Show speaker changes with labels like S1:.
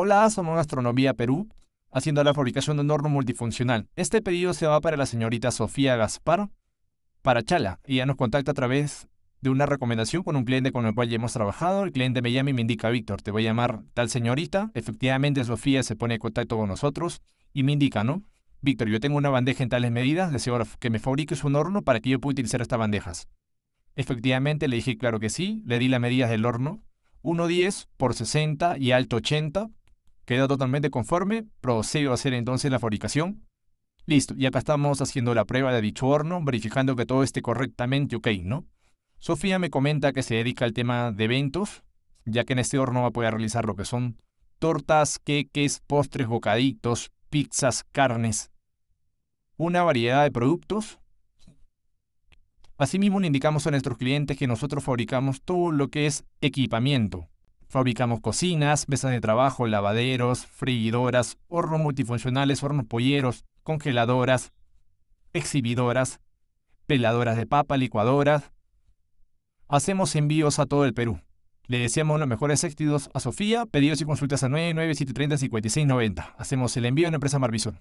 S1: Hola, somos Astronomía Perú, haciendo la fabricación de un horno multifuncional. Este pedido se va para la señorita Sofía Gaspar, para Chala. Ella nos contacta a través de una recomendación con un cliente con el cual ya hemos trabajado. El cliente me llama y me indica, Víctor, te voy a llamar tal señorita. Efectivamente, Sofía se pone en contacto con nosotros y me indica, ¿no? Víctor, yo tengo una bandeja en tales medidas, deseo que me fabriques un horno para que yo pueda utilizar estas bandejas. Efectivamente, le dije, claro que sí, le di las medidas del horno, 1.10 por 60 y alto 80, Queda totalmente conforme, procedo a hacer entonces la fabricación. Listo, y acá estamos haciendo la prueba de dicho horno, verificando que todo esté correctamente ok, ¿no? Sofía me comenta que se dedica al tema de eventos, ya que en este horno va a poder realizar lo que son tortas, queques, postres, bocaditos, pizzas, carnes, una variedad de productos. Asimismo, le indicamos a nuestros clientes que nosotros fabricamos todo lo que es equipamiento, Fabricamos cocinas, mesas de trabajo, lavaderos, freidoras, hornos multifuncionales, hornos polleros, congeladoras, exhibidoras, peladoras de papa, licuadoras. Hacemos envíos a todo el Perú. Le deseamos los mejores éxitos a Sofía. Pedidos y consultas a 997305690. 5690 Hacemos el envío en la empresa Marvisol.